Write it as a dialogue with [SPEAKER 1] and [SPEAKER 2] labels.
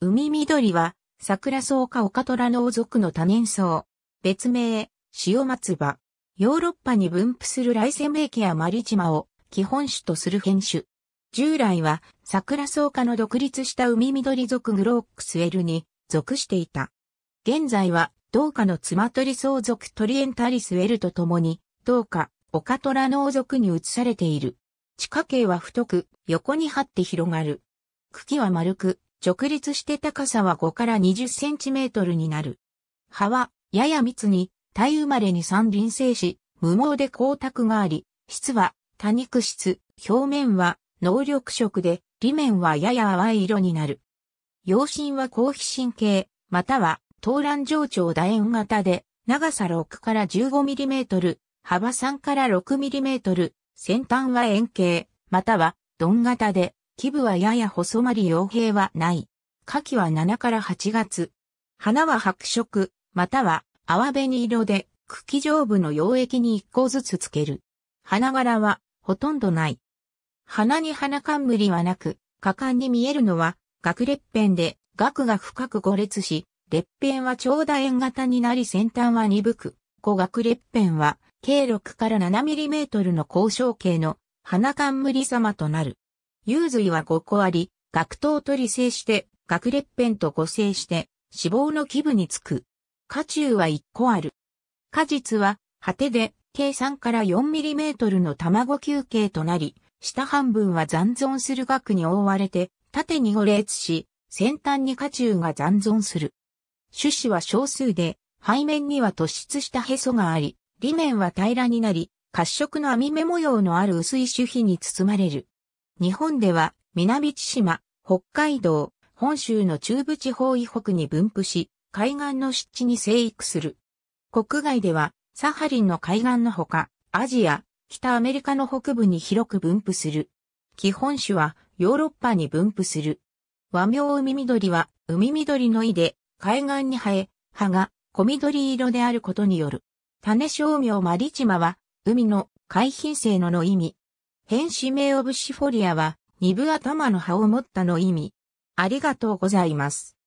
[SPEAKER 1] 海緑は、桜草かト虎農族の多年草。別名、塩松葉。ヨーロッパに分布するライセメイケやマリチマを基本種とする変種。従来は桜草科の独立した海緑族グロークスエルに属していた。現在は同科の妻鳥草族トリエンタリスエルと共に同科トラ農族に移されている。地下茎は太く横に張って広がる。茎は丸く直立して高さは5から20センチメートルになる。葉は、やや密に、体生まれに三輪生し、無毛で光沢があり、質は、多肉質、表面は、能力色で、裏面はやや淡い色になる。陽心は高皮神経、または、東蘭上長楕円型で、長さ6から1 5トル、幅3から6トル、先端は円形、または、鈍型で、基部はやや細まり傭兵はない。夏季は7から8月。花は白色、または泡紅色で茎上部の溶液に1個ずつつける。花柄はほとんどない。花に花冠はなく、果敢に見えるのは、額裂片で、額が深く五列し、裂片は長楕円型になり先端は鈍く、五学裂片は、計6から7ミリメートルの交渉形の花冠様となる。有髄は5個あり、学頭と理性して、学列片と合成して、脂肪の基部につく。下中は1個ある。果実は、果てで、計3から4トルの卵球形となり、下半分は残存する額に覆われて、縦に5列し、先端に果中が残存する。種子は少数で、背面には突出したへそがあり、裏面は平らになり、褐色の網目模様のある薄い種皮に包まれる。日本では南千島、北海道、本州の中部地方以北に分布し、海岸の湿地に生育する。国外ではサハリンの海岸のほか、アジア、北アメリカの北部に広く分布する。基本種はヨーロッパに分布する。和名海緑は海緑の意で海岸に生え、葉が小緑色であることによる。種商名マリチマは海の海浜性のの意味。変死名オブシフォリアは、二部頭の葉を持ったの意味。ありがとうございます。